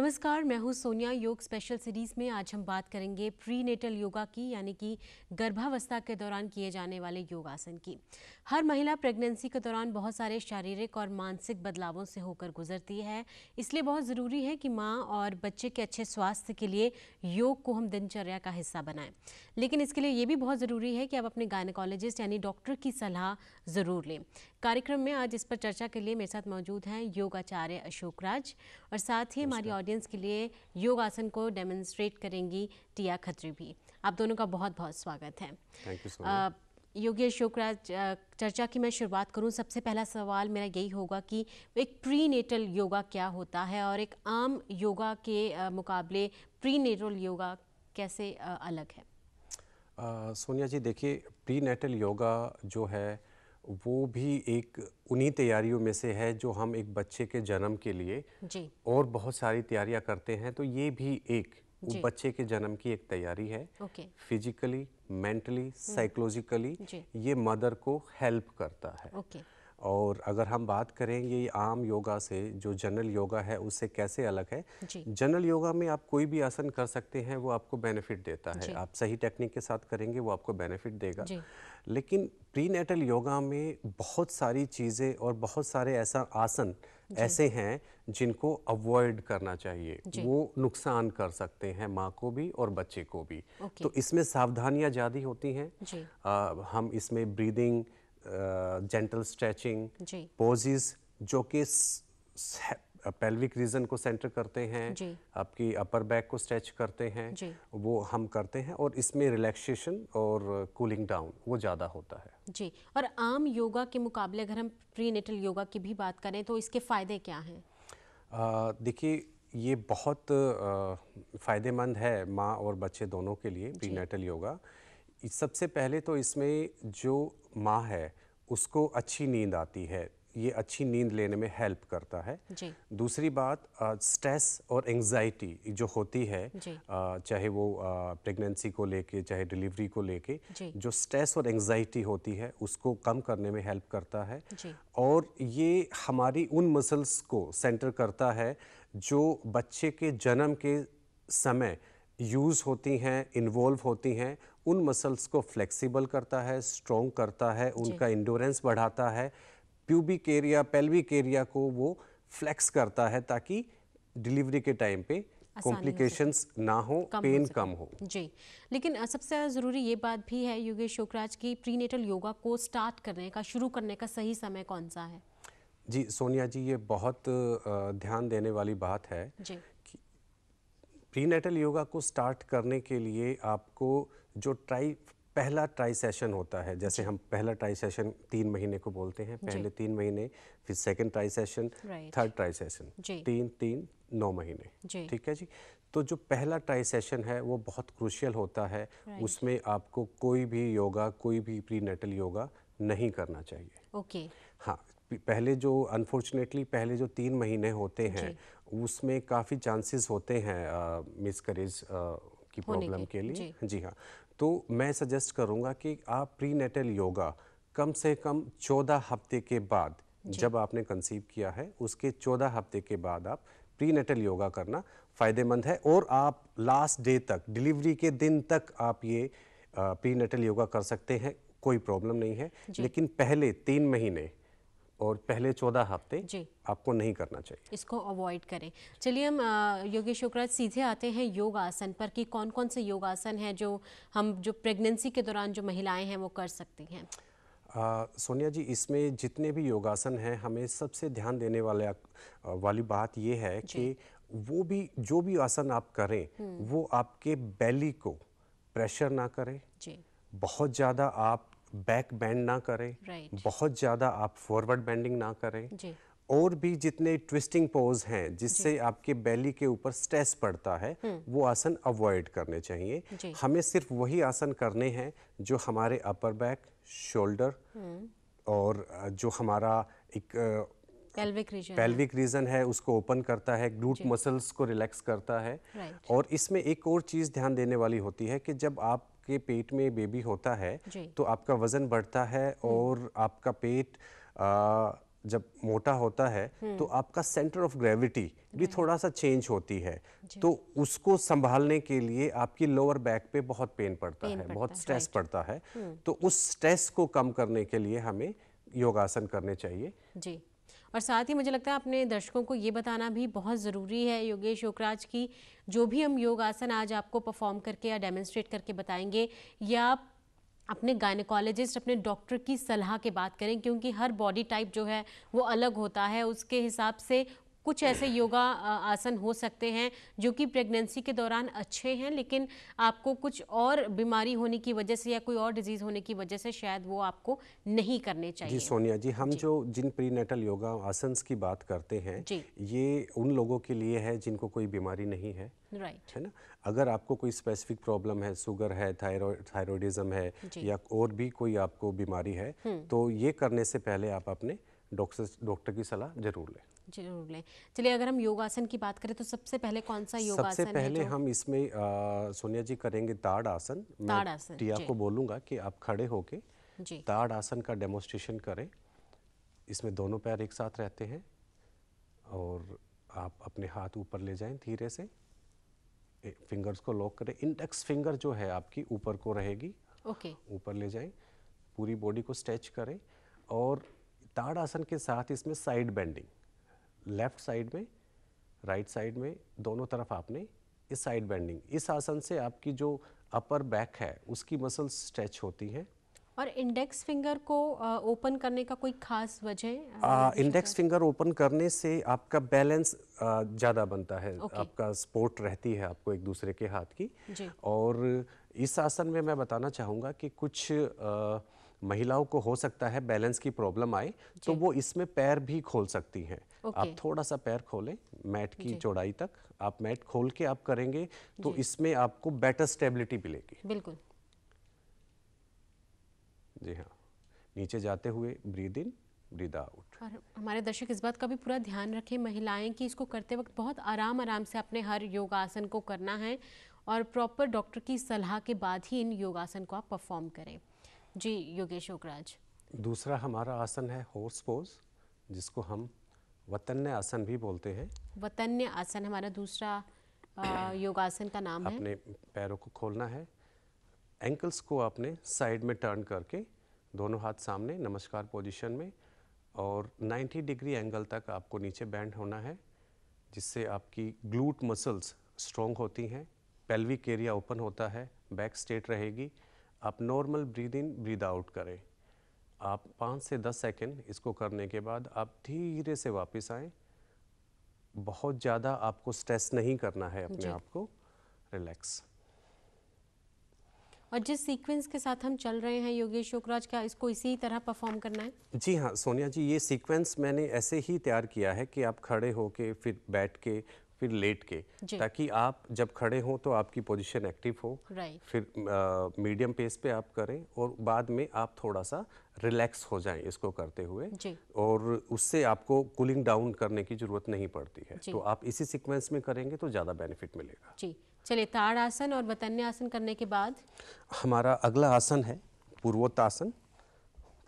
नमस्कार मैं हूं सोनिया योग स्पेशल सीरीज में आज हम बात करेंगे प्री नेटल योगा की यानी कि गर्भावस्था के दौरान किए जाने वाले योगासन की हर महिला प्रेगनेंसी के दौरान बहुत सारे शारीरिक और मानसिक बदलावों से होकर गुजरती है इसलिए बहुत ज़रूरी है कि माँ और बच्चे के अच्छे स्वास्थ्य के लिए योग को हम दिनचर्या का हिस्सा बनाएं लेकिन इसके लिए ये भी बहुत ज़रूरी है कि आप अपने गायनकोलॉजिस्ट यानी डॉक्टर की सलाह ज़रूर लें कार्यक्रम में आज इस पर चर्चा के लिए मेरे साथ मौजूद हैं योगाचार्य अशोक राज और साथ ही हमारी ऑडियंस के लिए योग आसन को डेमोन्स्ट्रेट करेंगी टिया खत्री भी आप दोनों का बहुत बहुत स्वागत है योगी अशोक राज चर्चा की मैं शुरुआत करूं सबसे पहला सवाल मेरा यही होगा कि एक प्री नेटल योगा क्या होता है और एक आम योगा के मुकाबले प्री नेटल योगा कैसे अलग है आ, सोनिया जी देखिए प्री नेटल योगा जो है वो भी एक उन्हीं तैयारियों में से है जो हम एक बच्चे के जन्म के लिए जी और बहुत सारी तैयारियां करते हैं तो ये भी एक वो बच्चे के जन्म की एक तैयारी है फिजिकली मेंटली हम्म। साइकोलॉजिकली ये मदर को हेल्प करता है ओके और अगर हम बात करें ये आम योगा से जो जनरल योगा है उससे कैसे अलग है जनरल योगा में आप कोई भी आसन कर सकते हैं वो आपको बेनिफिट देता है आप सही टेक्निक के साथ करेंगे वो आपको बेनिफिट देगा लेकिन प्रीनेटल योगा में बहुत सारी चीज़ें और बहुत सारे ऐसा आसन ऐसे हैं जिनको अवॉइड करना चाहिए वो नुकसान कर सकते हैं माँ को भी और बच्चे को भी तो इसमें सावधानियाँ ज़्यादा होती हैं हम इसमें ब्रीदिंग जेंटल स्ट्रेचिंग पोजिस जो कि पेल्विक रीजन को सेंटर करते हैं आपकी अपर बैक को स्ट्रेच करते हैं वो हम करते हैं और इसमें रिलैक्सेशन और कूलिंग डाउन वो ज़्यादा होता है जी और आम योगा के मुकाबले अगर हम प्रीनेटल योगा की भी बात करें तो इसके फ़ायदे क्या हैं देखिए ये बहुत फ़ायदेमंद है माँ और बच्चे दोनों के लिए प्रीनेटल योगा सबसे पहले तो इसमें जो माँ है उसको अच्छी नींद आती है ये अच्छी नींद लेने में हेल्प करता है जी। दूसरी बात स्ट्रेस और एंजाइटी जो होती है आ, चाहे वो प्रेगनेंसी को लेके चाहे डिलीवरी को लेके जो स्ट्रेस और एंजाइटी होती है उसको कम करने में हेल्प करता है और ये हमारी उन मसल्स को सेंटर करता है जो बच्चे के जन्म के समय यूज़ होती हैं इन्वॉल्व होती हैं उन मसल्स को फ्लेक्सिबल करता है स्ट्रॉन्ग करता है उनका इंडोरेंस बढ़ाता है प्यूबिक एरिया पेल्विक एरिया को वो फ्लेक्स करता है ताकि डिलीवरी के टाइम पे कॉम्प्लिकेशंस ना हो पेन हो कम हो जी लेकिन सबसे ज़्यादा ज़रूरी ये बात भी है योगेश शोकराज की प्रीनेटल योगा को स्टार्ट करने का शुरू करने का सही समय कौन सा है जी सोनिया जी ये बहुत ध्यान देने वाली बात है प्रीनेटल योगा को स्टार्ट करने के लिए आपको जो ट्राई पहला ट्राई सेशन होता है जैसे हम पहला ट्राई सेशन तीन महीने को बोलते हैं पहले तीन महीने फिर second trimester third trimester तीन तीन नौ महीने ठीक है जी तो जो पहला ट्राई सेशन है वो बहुत क्रूशियल होता है उसमें आपको कोई भी योगा कोई भी प्री नेटल योगा नहीं करना चाहिए ओके okay. पहले जो अनफॉर्चुनेटली पहले जो तीन महीने होते हैं उसमें काफ़ी चांसेस होते हैं मिसकरेज की प्रॉब्लम के, के लिए जी, जी हाँ तो मैं सजेस्ट करूँगा कि आप प्री नेटल योगा कम से कम चौदह हफ्ते के बाद जब आपने कंसीव किया है उसके चौदह हफ्ते के बाद आप प्री नेटल योगा करना फ़ायदेमंद है और आप लास्ट डे तक डिलीवरी के दिन तक आप ये प्री नेटल योगा कर सकते हैं कोई प्रॉब्लम नहीं है लेकिन पहले तीन महीने और पहले चौदह हफ्ते आपको नहीं करना चाहिए इसको अवॉइड करें चलिए हम योगेश शुक्रा सीधे आते हैं योग आसन पर कि कौन कौन से योग आसन हैं जो हम जो प्रेगनेंसी के दौरान जो महिलाएं हैं वो कर सकती हैं सोनिया जी इसमें जितने भी योगासन हैं हमें सबसे ध्यान देने वाले वाली बात यह है कि वो भी जो भी आसन आप करें हम्म। वो आपके बैली को प्रेशर ना करें बहुत ज़्यादा आप बैक बैंड ना करें right. बहुत ज़्यादा आप फॉरवर्ड बैंडिंग ना करें जी. और भी जितने ट्विस्टिंग पोज हैं जिससे आपके बैली के ऊपर स्ट्रेस पड़ता है हम्म। वो आसन अवॉइड करने चाहिए हमें सिर्फ वही आसन करने हैं जो हमारे अपर बैक शोल्डर और जो हमारा एक पेल्विक रीजन पेल्विक रीजन है उसको ओपन करता है ग्लूट मसल्स को रिलैक्स करता है और इसमें एक और चीज़ ध्यान देने वाली होती है कि जब आप आपके पेट में बेबी होता है तो आपका वज़न बढ़ता है हम्म। और आपका पेट आ, जब मोटा होता है हम्म। तो आपका सेंटर ऑफ ग्रेविटी भी थोड़ा सा चेंज होती है तो उसको संभालने के लिए आपकी लोअर बैक पे बहुत पेन पड़ता पेन है पड़ता, बहुत स्ट्रेस पड़ता है हम्म। तो उस स्ट्रेस को कम करने के लिए हमें योगासन करने चाहिए जी और साथ ही मुझे लगता है अपने दर्शकों को ये बताना भी बहुत ज़रूरी है योगेश योगराज की जो भी हम योग आसन आज आपको परफॉर्म करके या डेमोन्स्ट्रेट करके बताएंगे या अपने गायनकोलॉजिस्ट अपने डॉक्टर की सलाह के बात करें क्योंकि हर बॉडी टाइप जो है वो अलग होता है उसके हिसाब से कुछ ऐसे योगा आसन हो सकते हैं जो कि प्रेगनेंसी के दौरान अच्छे हैं लेकिन आपको कुछ और बीमारी होने की वजह से या कोई और डिजीज़ होने की वजह से शायद वो आपको नहीं करने चाहिए जी सोनिया जी हम जी। जो जिन प्रीनेटल योगा आसन की बात करते हैं ये उन लोगों के लिए है जिनको कोई बीमारी नहीं है राइट है ना अगर आपको कोई स्पेसिफिक प्रॉब्लम है सुगर है थायरोडिज्म है या और भी कोई आपको बीमारी है हम्म। तो ये करने से पहले आप अपने डॉक्टर डॉक्टर की सलाह जरूर लें जरूर लें चलिए अगर हम योगासन की बात करें तो सबसे पहले कौन सा योगासन सबसे पहले है हम इसमें सोनिया जी करेंगे ताड़ आसन ताड़ आसन टिया को बोलूँगा कि आप खड़े होके ताड़ आसन का डेमोस्ट्रेशन करें इसमें दोनों पैर एक साथ रहते हैं और आप अपने हाथ ऊपर ले जाएं धीरे से फिंगर्स को लॉक करें इंडेक्स फिंगर जो है आपकी ऊपर को रहेगी ओके ऊपर ले जाएं पूरी बॉडी को स्ट्रेच करें और ताड़ासन के साथ इसमें साइड बेंडिंग लेफ्ट साइड में राइट right साइड में दोनों तरफ आपने इस साइड बेंडिंग इस आसन से आपकी जो अपर बैक है उसकी मसल स्ट्रेच होती है और इंडेक्स फिंगर को ओपन करने का कोई खास वजह इंडेक्स फिंगर ओपन करने से आपका बैलेंस ज़्यादा बनता है okay. आपका सपोर्ट रहती है आपको एक दूसरे के हाथ की जी. और इस आसन में मैं बताना चाहूँगा कि कुछ आ, महिलाओं को हो सकता है बैलेंस की प्रॉब्लम आए तो वो इसमें पैर भी खोल सकती हैं आप थोड़ा सा पैर खोलें मैट की चौड़ाई तक आप मैट खोल के आप करेंगे तो इसमें आपको बेटर स्टेबिलिटी मिलेगी बिल्कुल जी हाँ नीचे जाते हुए ब्रीद इन ब्रीद आउट और हमारे दर्शक इस बात का भी पूरा ध्यान रखें महिलाएं कि इसको करते वक्त बहुत आराम आराम से अपने हर योगासन को करना है और प्रॉपर डॉक्टर की सलाह के बाद ही इन योगासन को आप परफॉर्म करें जी योगेश योगराज दूसरा हमारा आसन है हॉर्स पोज जिसको हम वतन्य आसन भी बोलते हैं वतन्य आसन हमारा दूसरा योगासन का नाम अपने है अपने पैरों को खोलना है एंकल्स को आपने साइड में टर्न करके दोनों हाथ सामने नमस्कार पोजीशन में और 90 डिग्री एंगल तक आपको नीचे बैंड होना है जिससे आपकी ग्लूट मसल्स स्ट्रॉन्ग होती हैं पेल्विक एरिया ओपन होता है बैक स्ट्रेट रहेगी आप normal breathe in breathe out करें आप पाँच से दस सेकेंड इसको करने के बाद आप धीरे से वापस आए बहुत ज़्यादा आपको स्ट्रेस नहीं करना है अपने आप को रिलैक्स और जिस सीक्वेंस के साथ हम चल रहे हैं योगेश शुक्राज का इसको इसी तरह परफॉर्म करना है जी हाँ सोनिया जी ये सीक्वेंस मैंने ऐसे ही तैयार किया है कि आप खड़े हो के फिर बैठ के फिर लेट के ताकि आप जब खड़े हो तो आपकी पोजीशन एक्टिव हो फिर मीडियम पेस पे आप करें और बाद में आप थोड़ा सा रिलैक्स हो जाएं इसको करते हुए और उससे आपको कूलिंग डाउन करने की ज़रूरत नहीं पड़ती है तो आप इसी सीक्वेंस में करेंगे तो ज़्यादा बेनिफिट मिलेगा जी चलिए ताड़ आसन और बतन्य आसन करने के बाद हमारा अगला आसन है पूर्वोत्तासन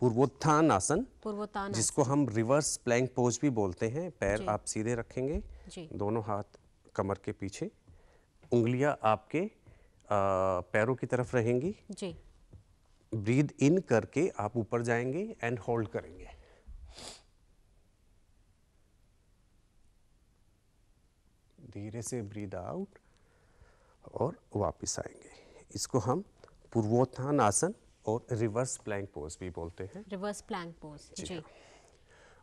पूर्वोत्थान आसन पूर्वोत्थान जिसको हम रिवर्स प्लैंक पोज भी बोलते हैं पैर आप सीधे रखेंगे दोनों हाथ कमर के पीछे उंगलियां आपके पैरों की तरफ रहेंगी जी ब्रीद इन करके आप ऊपर जाएंगे एंड होल्ड करेंगे धीरे से ब्रीद आउट और वापस आएंगे इसको हम पूर्वोत्थान आसन और रिवर्स प्लैंक पोज भी बोलते हैं रिवर्स प्लैंक पोज जी, जी।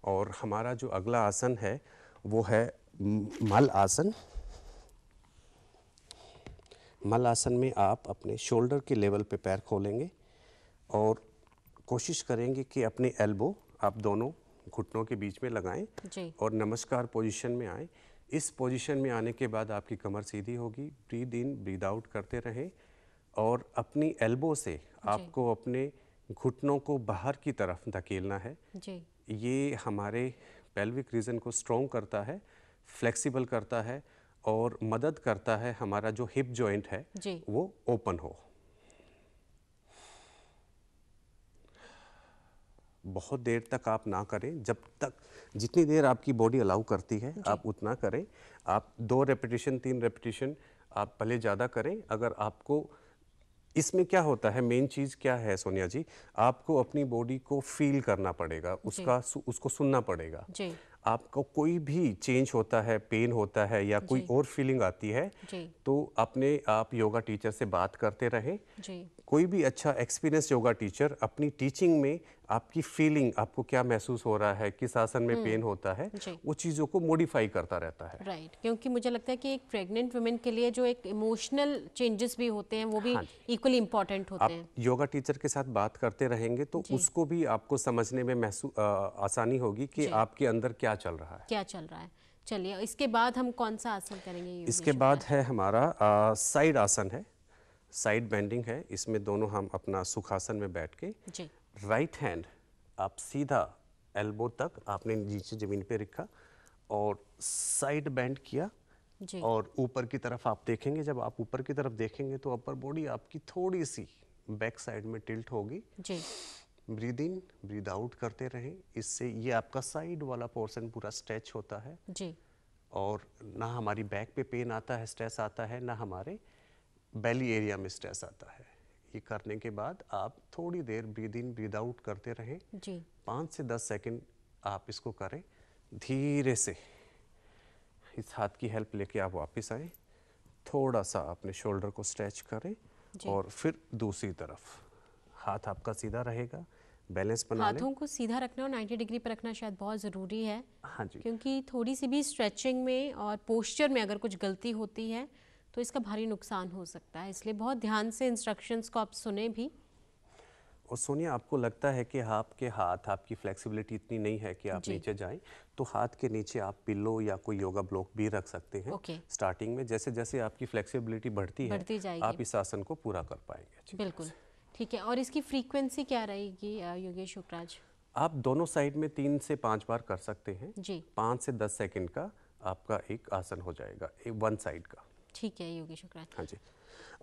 और हमारा जो अगला आसन है वो है मल आसन मल आसन में आप अपने शोल्डर के लेवल पे पैर खोलेंगे और कोशिश करेंगे कि अपने एल्बो आप दोनों घुटनों के बीच में लगाएं और नमस्कार पोजीशन में आए इस पोजीशन में आने के बाद आपकी कमर सीधी होगी ब्रीद इन ब्रीद आउट करते रहें और अपनी एल्बो से आपको अपने घुटनों को बाहर की तरफ धकेलना है जी ये हमारे पेल्विक रीजन को स्ट्रॉन्ग करता है फ्लेक्सिबल करता है और मदद करता है हमारा जो हिप जॉइंट है वो ओपन हो बहुत देर तक आप ना करें जब तक जितनी देर आपकी बॉडी अलाउ करती है आप उतना करें आप दो रेपिटेशन तीन रेपिटेशन आप भले ज़्यादा करें अगर आपको इसमें क्या होता है मेन चीज़ क्या है सोनिया जी आपको अपनी बॉडी को फील करना पड़ेगा उसका उसको सुनना पड़ेगा आपको कोई भी चेंज होता है पेन होता है या कोई और फीलिंग आती है तो अपने आप योगा टीचर से बात करते रहें कोई भी अच्छा एक्सपीरियंस योगा टीचर अपनी टीचिंग में आपकी फीलिंग आपको क्या महसूस हो रहा है किस आसन में पेन हम्म। होता है वो चीज़ों को मॉडिफाई करता रहता है राइट right. क्योंकि मुझे लगता है कि एक प्रेग्नेंट वुमेन के लिए जो एक इमोशनल चेंजेस भी होते हैं वो भी इक्वली हाँ. इम्पॉर्टेंट होते हैं योगा टीचर के साथ बात करते रहेंगे तो उसको भी आपको समझने में महसूस आसानी होगी कि आपके अंदर क्या क्या चल रहा है क्या चल रहा है चलिए इसके बाद हम कौन सा आसन करेंगे इसके बाद है हमारा साइड आसन है साइड बेंडिंग है इसमें दोनों हम अपना सुखासन में बैठ के राइट हैंड आप सीधा एल्बो तक आपने नीचे जमीन पे रखा और साइड बेंड किया जी। और ऊपर की तरफ आप देखेंगे जब आप ऊपर की तरफ देखेंगे तो अपर बॉडी आपकी थोड़ी सी बैक साइड में टिल्ट होगी जी ब्रीद इन ब्रीद आउट करते रहें इससे ये आपका साइड वाला पोर्शन पूरा स्ट्रेच होता है जी और ना हमारी बैक पे पेन आता है स्ट्रेस आता है ना हमारे बेली एरिया में स्ट्रेस आता है ये करने के बाद आप थोड़ी देर ब्रीद इन ब्रीद आउट करते रहें जी पाँच से दस सेकेंड आप इसको करें धीरे से इस हाथ की हेल्प लेके आप वापस आए थोड़ा सा अपने शोल्डर को स्ट्रेच करें और फिर दूसरी तरफ हाथ आपका सीधा रहेगा बैलेंस बना हाथों को सीधा रखना और 90 डिग्री पर रखना शायद बहुत ज़रूरी है हाँ जी क्योंकि थोड़ी सी भी स्ट्रेचिंग में और पोस्चर में अगर कुछ गलती होती है तो इसका भारी नुकसान हो सकता है इसलिए बहुत ध्यान से इंस्ट्रक्शंस को आप सुने भी और सोनिया आपको लगता है कि आपके हाथ आपकी फ्लेक्सिबिलिटी इतनी नहीं है कि आप नीचे जाएं तो हाथ के नीचे आप पिल्लो या कोई योगा ब्लॉक भी रख सकते हैं okay. स्टार्टिंग में जैसे जैसे आपकी फ्लेक्सिबिलिटी बढ़ती, बढ़ती है आप इस आसन को पूरा कर पाएंगे बिल्कुल ठीक है और इसकी फ्रीक्वेंसी क्या रहेगी योगेश शुक्राज आप दोनों साइड में तीन से पांच बार कर सकते हैं जी पांच से दस सेकेंड का आपका एक आसन हो जाएगा एक वन साइड का ठीक है योगेश शुक्राज हाँ जी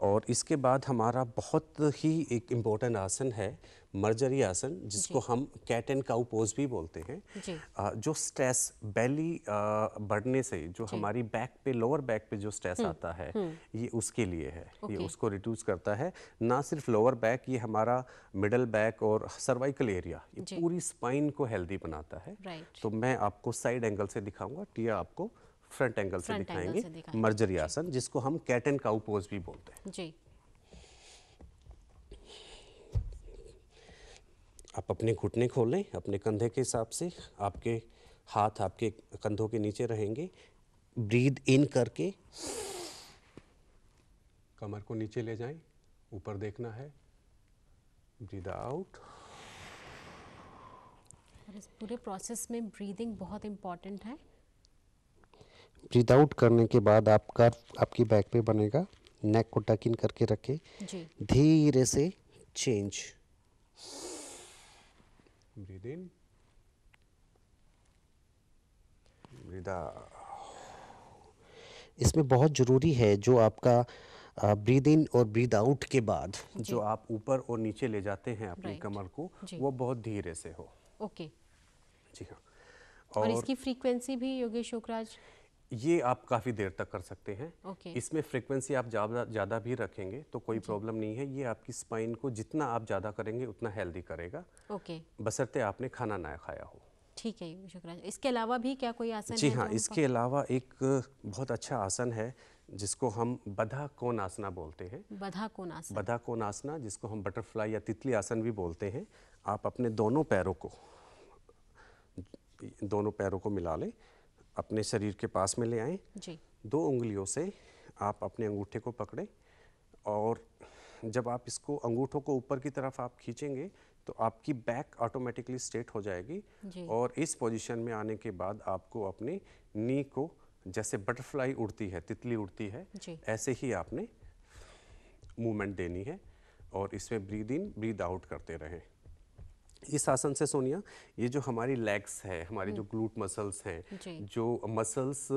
और इसके बाद हमारा बहुत ही एक इम्पोर्टेंट आसन है मर्जरी आसन जिसको हम कैट एंड काउ पोज भी बोलते हैं जो स्ट्रेस बैली बढ़ने से जो हमारी बैक पे लोअर बैक पे जो स्ट्रेस हम्म, आता है हम्म। ये उसके लिए है ये उसको रिड्यूस करता है ना सिर्फ लोअर बैक ये हमारा मिडल बैक और सर्वाइकल एरिया ये पूरी स्पाइन को हेल्दी बनाता है तो मैं आपको साइड एंगल से दिखाऊंगा टिया आपको फ्रंट एंगल से दिखाएंगे मर्जरी आसन जिसको हम कैट एंड काउ पोज भी बोलते हैं जी आप अपने घुटने खोलें अपने कंधे के हिसाब से आपके हाथ आपके कंधों के नीचे रहेंगे ब्रीद इन करके कमर को नीचे ले जाएं ऊपर देखना है ब्रीद आउट और इस पूरे प्रोसेस में ब्रीदिंग बहुत इम्पॉर्टेंट है ब्रीद आउट करने के बाद आपका आपकी बैक पे बनेगा नेक को टक इन करके रखे धीरे से चेंज ब्रीद इन ब्रीद इसमें बहुत ज़रूरी है जो आपका ब्रीद इन और ब्रीद आउट के बाद जो आप ऊपर और नीचे ले जाते हैं अपनी कमर को वो बहुत धीरे से हो ओके जी हाँ और, और इसकी फ्रीक्वेंसी भी योगेश शुक्राज ये आप काफ़ी देर तक कर सकते हैं okay. इसमें फ्रीक्वेंसी आप ज़्यादा ज़्यादा भी रखेंगे तो कोई प्रॉब्लम नहीं है ये आपकी स्पाइन को जितना आप ज़्यादा करेंगे उतना हेल्दी करेगा ओके okay. बसरते आपने खाना ना खाया हो ठीक है शुक्रिया इसके अलावा भी क्या कोई आसन जी है हाँ इसके अलावा एक बहुत अच्छा आसन है जिसको हम बधा कोन आसना बोलते हैं बधा कोन आसना बधा कोन आसना जिसको हम बटरफ्लाई या तितली आसन भी बोलते हैं आप अपने दोनों पैरों को दोनों पैरों को मिला लें अपने शरीर के पास में ले आएं जी दो उंगलियों से आप अपने अंगूठे को पकड़ें और जब आप इसको अंगूठों को ऊपर की तरफ आप खींचेंगे तो आपकी बैक ऑटोमेटिकली स्ट्रेट हो जाएगी और इस पोजीशन में आने के बाद आपको अपने नी को जैसे बटरफ्लाई उड़ती है तितली उड़ती है ऐसे ही आपने मूवमेंट देनी है और इसमें ब्रीद इन ब्रीद आउट करते रहें इस आसन से सोनिया ये जो हमारी लेग्स है हमारी जो ग्लूट हम्म। मसल्स हैं जो मसल्स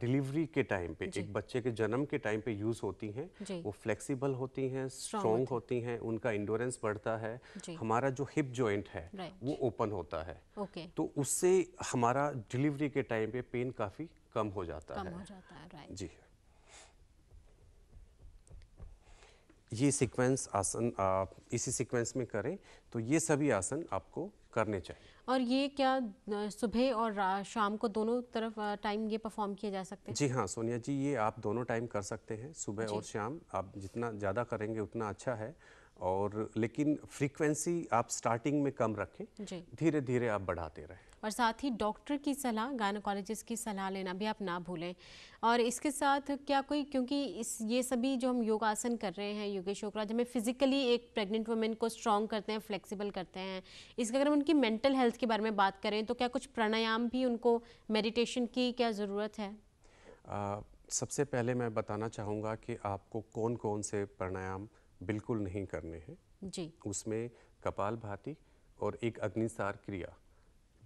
डिलीवरी के टाइम पे एक बच्चे के जन्म के टाइम पे यूज़ होती हैं वो फ्लेक्सिबल होती हैं स्ट्रोंग होती हैं उनका इंडोरेंस बढ़ता है हमारा जो हिप जॉइंट है वो ओपन होता है तो उससे हमारा डिलीवरी के टाइम पे पेन काफ़ी कम हो जाता है जी ये सीक्वेंस आसन आप इसी सीक्वेंस में करें तो ये सभी आसन आपको करने चाहिए और ये क्या सुबह और शाम को दोनों तरफ टाइम ये परफॉर्म किए जा सकते हैं जी हाँ सोनिया जी ये आप दोनों टाइम कर सकते हैं सुबह और शाम आप जितना ज़्यादा करेंगे उतना अच्छा है और लेकिन फ्रीक्वेंसी आप स्टार्टिंग में कम रखें धीरे धीरे आप बढ़ाते रहें और साथ ही डॉक्टर की सलाह गायनोकोलॉजिस्ट की सलाह लेना भी आप ना भूलें और इसके साथ क्या कोई क्योंकि इस ये सभी जो हम योगासन कर रहे हैं योगेश शोकराज हमें फिजिकली एक प्रेग्नेंट वुमेन को स्ट्रॉन्ग करते हैं फ्लेक्सिबल करते हैं इसके अगर हम उनकी मेंटल हेल्थ के बारे में बात करें तो क्या कुछ प्राणायाम भी उनको मेडिटेशन की क्या ज़रूरत है आ, सबसे पहले मैं बताना चाहूँगा कि आपको कौन कौन से प्राणायाम बिल्कुल नहीं करने हैं जी उसमें कपाल भाती और एक अग्निसार क्रिया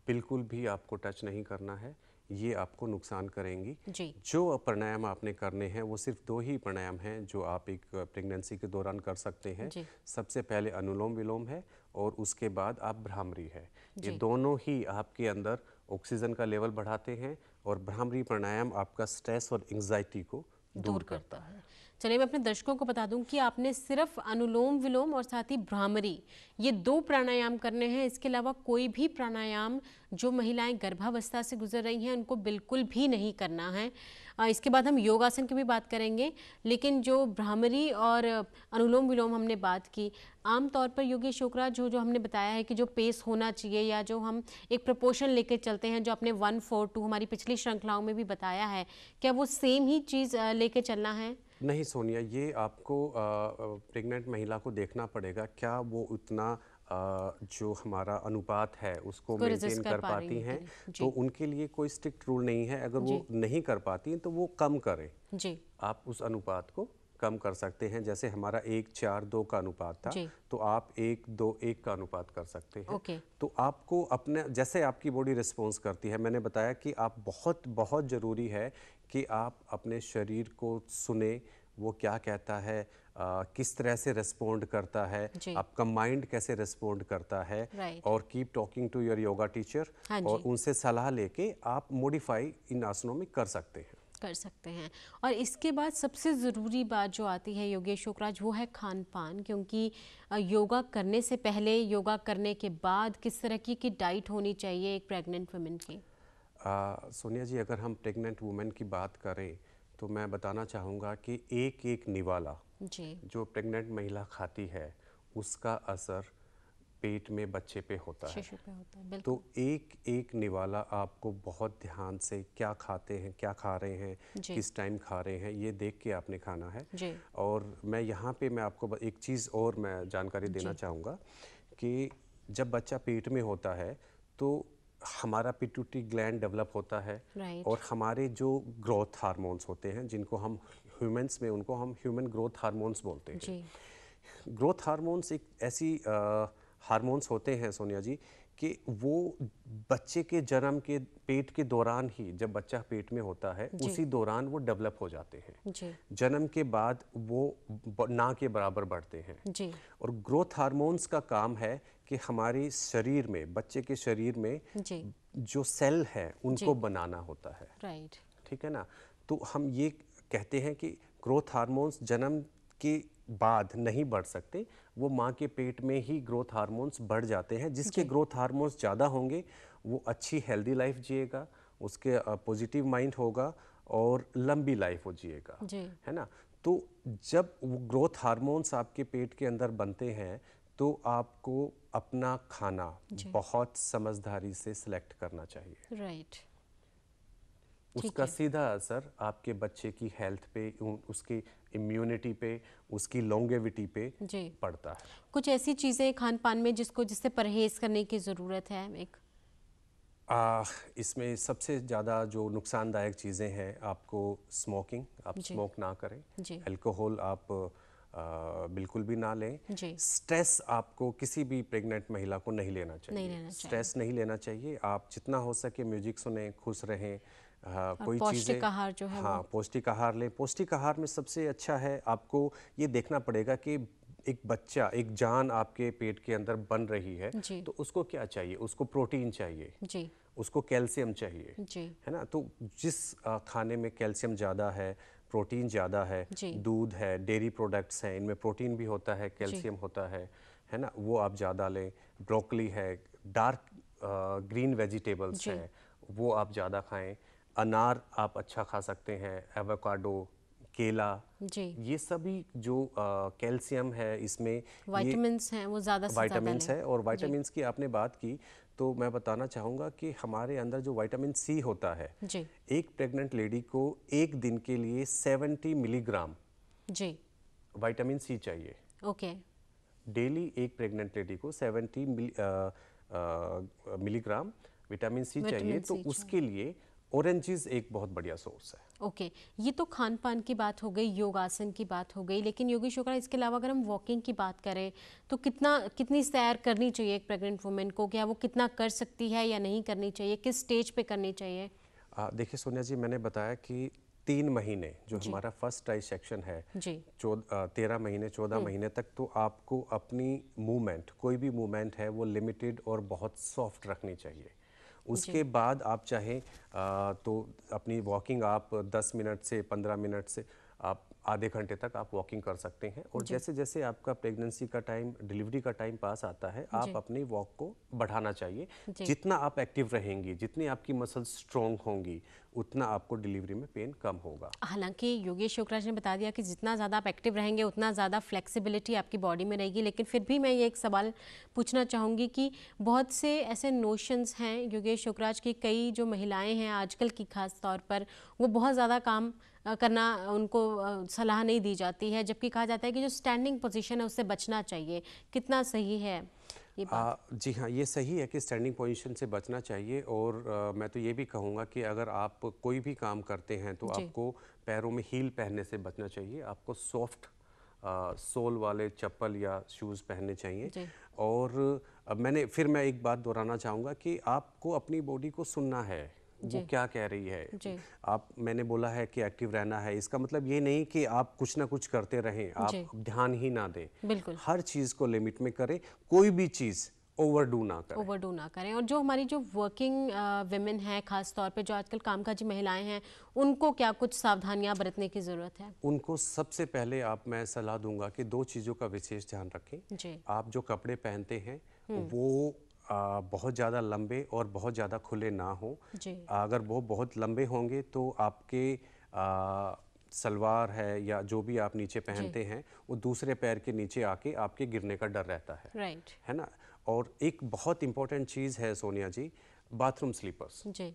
बिल्कुल भी आपको टच नहीं करना है ये आपको नुकसान करेंगी जी। जो प्राणायाम आपने करने हैं वो सिर्फ दो ही प्राणायाम हैं जो आप एक प्रेगनेंसी के दौरान कर सकते हैं सबसे पहले अनुलोम विलोम है और उसके बाद आप भ्रामरी है ये दोनों ही आपके अंदर ऑक्सीजन का लेवल बढ़ाते हैं और भ्रामरी प्राणायाम आपका स्ट्रेस और एंग्जाइटी को दूर, दूर करता है चलिए मैं अपने दर्शकों को बता दूं कि आपने सिर्फ अनुलोम विलोम और साथ ही भ्रामरी ये दो प्राणायाम करने हैं इसके अलावा कोई भी प्राणायाम जो महिलाएं गर्भावस्था से गुजर रही हैं उनको बिल्कुल भी नहीं करना है इसके बाद हम योगासन की भी बात करेंगे लेकिन जो भ्रामरी और अनुलोम विलोम हमने बात की आमतौर पर योगी शोकरा जो जो हमने बताया है कि जो पेस होना चाहिए या जो हम एक प्रपोशन लेकर चलते हैं जो आपने वन फोर टू हमारी पिछली श्रृंखलाओं में भी बताया है क्या वो सेम ही चीज़ लेकर चलना है नहीं सोनिया ये आपको प्रेग्नेंट महिला को देखना पड़ेगा क्या वो उतना जो हमारा अनुपात है उसको मेंटेन कर पाती हैं तो उनके लिए कोई स्ट्रिक्ट रूल नहीं है अगर वो नहीं कर पाती हैं तो वो कम करें जी आप उस अनुपात को कम कर सकते हैं जैसे हमारा एक चार दो का अनुपात था तो आप एक दो एक का अनुपात कर सकते हैं ओके। तो आपको अपने जैसे आपकी बॉडी रिस्पॉन्स करती है मैंने बताया कि आप बहुत बहुत ज़रूरी है कि आप अपने शरीर को सुने वो क्या कहता है आ, किस तरह से रेस्पोंड करता है आपका माइंड कैसे रेस्पोंड करता है right. और keep talking to your yoga teacher और उनसे सलाह लेके आप मॉडिफाई इन आसनों में कर सकते हैं कर सकते हैं और इसके बाद सबसे ज़रूरी बात जो आती है योगेश शुक्राज वो है खान पान क्योंकि योगा करने से पहले योगा करने के बाद किस तरह की, की डाइट होनी चाहिए एक प्रेग्नेंट वुमेन की सोनिया जी अगर हम प्रेग्नेंट वुमेन की बात करें तो मैं बताना चाहूँगा कि एक एक निवाला जी जो प्रेग्नेंट महिला खाती है उसका असर पेट में बच्चे पे होता है पे होता है तो एक एक निवाला आपको बहुत ध्यान से क्या खाते हैं क्या खा रहे हैं किस टाइम खा रहे हैं ये देख के आपने खाना है और मैं यहाँ पे मैं आपको एक चीज़ और मैं जानकारी देना चाहूँगा कि जब बच्चा पेट में होता है तो हमारा पिट्यूटरी ग्लैंड डेवलप होता है right. और हमारे जो ग्रोथ हार्मोन्स होते हैं जिनको हम ह्यूमंस में उनको हम ह्यूमन ग्रोथ हार्मोन्स बोलते हैं ग्रोथ हार्मोन्स एक ऐसी हार्मोन्स होते हैं सोनिया जी कि वो बच्चे के जन्म के पेट के दौरान ही जब बच्चा पेट में होता है उसी दौरान वो डेवलप हो जाते हैं जन्म के बाद वो ना के बराबर बढ़ते हैं जी। और ग्रोथ हार्मोन्स का काम है कि हमारे शरीर में बच्चे के शरीर में जी। जो सेल है उनको बनाना होता है राइट ठीक है ना तो हम ये कहते हैं कि ग्रोथ हार्मोन्स जन्म के बाद नहीं बढ़ सकते वो माँ के पेट में ही ग्रोथ हार्मोन्स बढ़ जाते हैं जिसके ग्रोथ हार्मोन्स ज़्यादा होंगे वो अच्छी हेल्दी लाइफ जिएगा उसके पॉजिटिव माइंड होगा और लंबी लाइफ हो जिएगा है ना तो जब वो ग्रोथ हार्मोन्स आपके पेट के अंदर बनते हैं तो आपको अपना खाना बहुत समझदारी से सिलेक्ट करना चाहिए राइट उसका सीधा असर आपके बच्चे की हेल्थ पे उसके इम्यूनिटी पे उसकी लॉन्गेविटी पे जी पड़ता है कुछ ऐसी चीज़ें खान पान में जिसको जिससे परहेज करने की ज़रूरत है एक आ, इसमें सबसे ज़्यादा जो नुकसानदायक चीज़ें हैं आपको स्मोकिंग आप स्मोक ना करें अल्कोहल आप आ, बिल्कुल भी ना लें स्ट्रेस आपको किसी भी प्रेग्नेंट महिला को नहीं लेना चाहिए नहीं लेना स्ट्रेस चाहिए। नहीं लेना चाहिए आप जितना हो सके म्यूजिक सुने खुश रहें हाँ, कोई चीज़ें आहार जो है हाँ पौष्टिक आहार लें पौष्टिक आहार में सबसे अच्छा है आपको ये देखना पड़ेगा कि एक बच्चा एक जान आपके पेट के अंदर बन रही है तो उसको क्या चाहिए उसको प्रोटीन चाहिए जी उसको कैल्शियम चाहिए जी है ना तो जिस खाने में कैल्शियम ज़्यादा है प्रोटीन ज़्यादा है दूध है डेयरी प्रोडक्ट्स हैं इनमें प्रोटीन भी होता है कैल्शियम होता है है ना वो आप ज़्यादा लें ब्रोकली है डार्क ग्रीन वेजिटेबल्स हैं वो आप ज़्यादा खाएं अनार आप अच्छा खा सकते हैं एवोकाडो केला जी ये सभी जो कैल्शियम है इसमें वाइटामस हैं वो ज़्यादा वाइटामस है और वाइटामस की आपने बात की तो मैं बताना चाहूँगा कि हमारे अंदर जो वाइटामिन सी होता है जी एक प्रेग्नेंट लेडी को एक दिन के लिए 70 मिलीग्राम जी वाइटामिन सी चाहिए ओके डेली एक प्रेग्नेंट लेडी को 70 मिली, मिलीग्राम विटामिन सी चाहिए तो उसके लिए ऑरेंजेस एक बहुत बढ़िया सोर्स है ओके okay. ये तो खान पान की बात हो गई योगासन की बात हो गई लेकिन योगी शुक्रा इसके अलावा अगर हम वॉकिंग की बात करें तो कितना कितनी सैर करनी चाहिए एक प्रेग्नेंट वुमेन को क्या वो कितना कर सकती है या नहीं करनी चाहिए किस स्टेज पे करनी चाहिए देखिए सोनिया जी मैंने बताया कि तीन महीने जो हमारा फर्स्ट ट्राइसेक्शन है तेरह महीने चौदह हम्म। महीने तक तो आपको अपनी मूवमेंट कोई भी मूवमेंट है वो लिमिटेड और बहुत सॉफ्ट रखनी चाहिए उसके बाद आप चाहे तो अपनी वॉकिंग आप 10 मिनट से 15 मिनट से आप आधे घंटे तक आप वॉकिंग कर सकते हैं और जैसे जैसे आपका प्रेगनेंसी का टाइम डिलीवरी का टाइम पास आता है आप अपनी वॉक को बढ़ाना चाहिए जितना आप एक्टिव रहेंगी जितनी आपकी मसल्स स्ट्रॉन्ग होंगी उतना आपको डिलीवरी में पेन कम होगा हालांकि योगेश शुक्राज ने बता दिया कि जितना ज़्यादा आप एक्टिव रहेंगे उतना ज़्यादा फ्लेक्सिबिलिटी आपकी बॉडी में रहेगी लेकिन फिर भी मैं ये एक सवाल पूछना चाहूँगी कि बहुत से ऐसे नोशंस हैं योगेश शुक्राज की कई जो महिलाएं हैं आजकल की खास तौर पर वो बहुत ज़्यादा काम करना उनको सलाह नहीं दी जाती है जबकि कहा जाता है कि जो स्टैंडिंग पोजिशन है उससे बचना चाहिए कितना सही है आ, जी हाँ ये सही है कि स्टैंडिंग पोजीशन से बचना चाहिए और आ, मैं तो ये भी कहूँगा कि अगर आप कोई भी काम करते हैं तो आपको पैरों में हील पहनने से बचना चाहिए आपको सॉफ्ट सोल वाले चप्पल या शूज़ पहनने चाहिए और मैंने फिर मैं एक बात दोहराना चाहूँगा कि आपको अपनी बॉडी को सुनना है वो क्या कह रही है आप मैंने बोला है कि एक्टिव रहना है इसका मतलब ये नहीं कि आप कुछ ना कुछ करते रहें आप ध्यान ही ना दें बिल्कुल हर चीज़ को लिमिट में करें कोई भी चीज़ ओवरडू ना करें ओवरडू ना करें और जो हमारी जो वर्किंग वेमेन है खास तौर पे जो आजकल कामकाजी महिलाएं हैं उनको क्या कुछ सावधानियां बरतने की ज़रूरत है उनको सबसे पहले आप मैं सलाह दूंगा कि दो चीज़ों का विशेष ध्यान रखें आप जो कपड़े पहनते हैं वो आ, बहुत ज़्यादा लंबे और बहुत ज़्यादा खुले ना हो अगर वो बहुत लंबे होंगे तो आपके सलवार है या जो भी आप नीचे पहनते हैं वो दूसरे पैर के नीचे आके आपके गिरने का डर रहता है राइट है ना और एक बहुत इंपॉर्टेंट चीज़ है सोनिया जी बाथरूम स्लीपर्स जी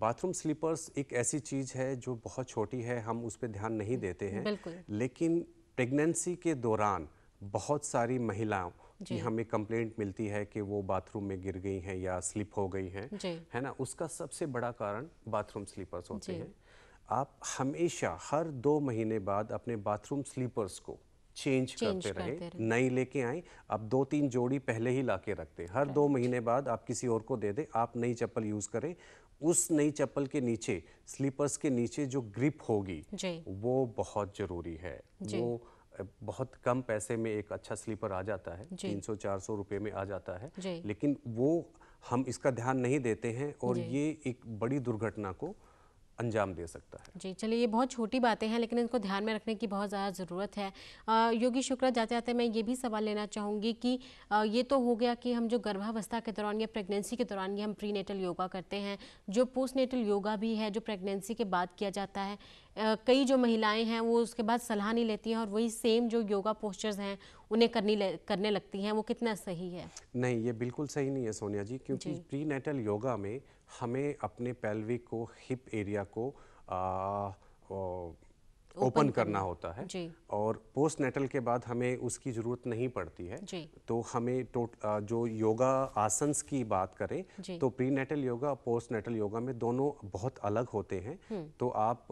बाथरूम स्लीपर्स एक ऐसी चीज़ है जो बहुत छोटी है हम उस पर ध्यान नहीं देते हैं लेकिन प्रेगनेंसी के दौरान बहुत सारी महिलाओं कि हमें कंप्लेंट मिलती है कि वो बाथरूम में गिर गई हैं या स्लिप हो गई हैं है ना उसका सबसे बड़ा कारण बाथरूम स्लीपर्स होते हैं आप हमेशा हर दो महीने बाद अपने बाथरूम स्लीपर्स को चेंज करते करते रहे। नई लेके आए आप दो तीन जोड़ी पहले ही लाके रखते हर दो महीने बाद आप किसी और को दे दे आप नई चप्पल यूज़ करें उस नई चप्पल के नीचे स्लीपर्स के नीचे जो ग्रिप होगी वो बहुत ज़रूरी है वो बहुत कम पैसे में एक अच्छा स्लीपर आ जाता है तीन सौ चार सौ रुपये में आ जाता है लेकिन वो हम इसका ध्यान नहीं देते हैं और ये एक बड़ी दुर्घटना को अंजाम दे सकता है जी चलिए ये बहुत छोटी बातें हैं लेकिन इनको ध्यान में रखने की बहुत ज़्यादा ज़रूरत है आ, योगी शुक्रा जाते जाते मैं ये भी सवाल लेना चाहूँगी कि आ, ये तो हो गया कि हम जो गर्भावस्था के दौरान या प्रेगनेंसी के दौरान ये हम प्री योगा करते हैं जो पोस्ट नेटल योगा भी है जो प्रेगनेंसी के बाद किया जाता है आ, कई जो महिलाएँ हैं वो उसके बाद सलाह नहीं लेती हैं और वही सेम जो योगा पोस्चर्स हैं उन्हें करनी करने लगती हैं वो कितना सही है नहीं ये बिल्कुल सही नहीं है सोनिया जी क्योंकि प्री नेटल योगा में हमें अपने पेल्विक को हिप एरिया को ओपन करना होता है और पोस्ट नेटल के बाद हमें उसकी ज़रूरत नहीं पड़ती है तो हमें टोट जो योगा आसन की बात करें तो prenatal yoga postnatal yoga में दोनों बहुत अलग होते हैं हम्म। तो आप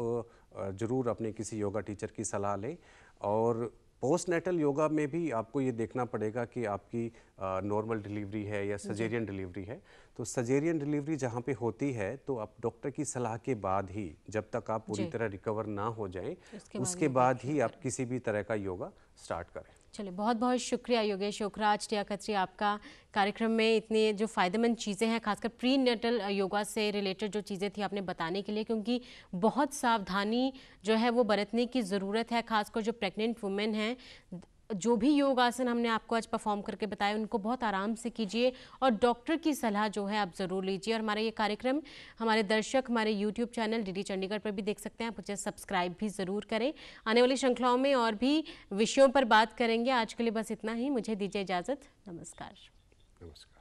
ज़रूर अपने किसी योगा टीचर की सलाह लें और पोस्ट नेटल योगा में भी आपको ये देखना पड़ेगा कि आपकी नॉर्मल डिलीवरी है या सजेरियन डिलीवरी है तो सजेरियन डिलीवरी जहाँ पे होती है तो आप डॉक्टर की सलाह के बाद ही जब तक आप पूरी तरह रिकवर ना हो जाएं उसके, उसके बाद ही आप किसी भी तरह का योगा स्टार्ट करें चलिए बहुत बहुत शुक्रिया योगेश योगराज टिया खत्री आपका कार्यक्रम में इतने जो फ़ायदेमंद चीज़ें हैं खासकर प्री नेटल योगा से रिलेटेड जो चीज़ें थी आपने बताने के लिए क्योंकि बहुत सावधानी जो है वो बरतने की ज़रूरत है खासकर जो प्रेग्नेंट वुमेन हैं जो भी योगासन हमने आपको आज परफॉर्म करके बताए उनको बहुत आराम से कीजिए और डॉक्टर की सलाह जो है आप ज़रूर लीजिए और हमारा ये कार्यक्रम हमारे दर्शक हमारे यूट्यूब चैनल डी चंडीगढ़ पर भी देख सकते हैं आप उसे सब्सक्राइब भी ज़रूर करें आने वाली श्रृंखलाओं में और भी विषयों पर बात करेंगे आज के लिए बस इतना ही मुझे दीजिए इजाज़त नमस्कार नमस्कार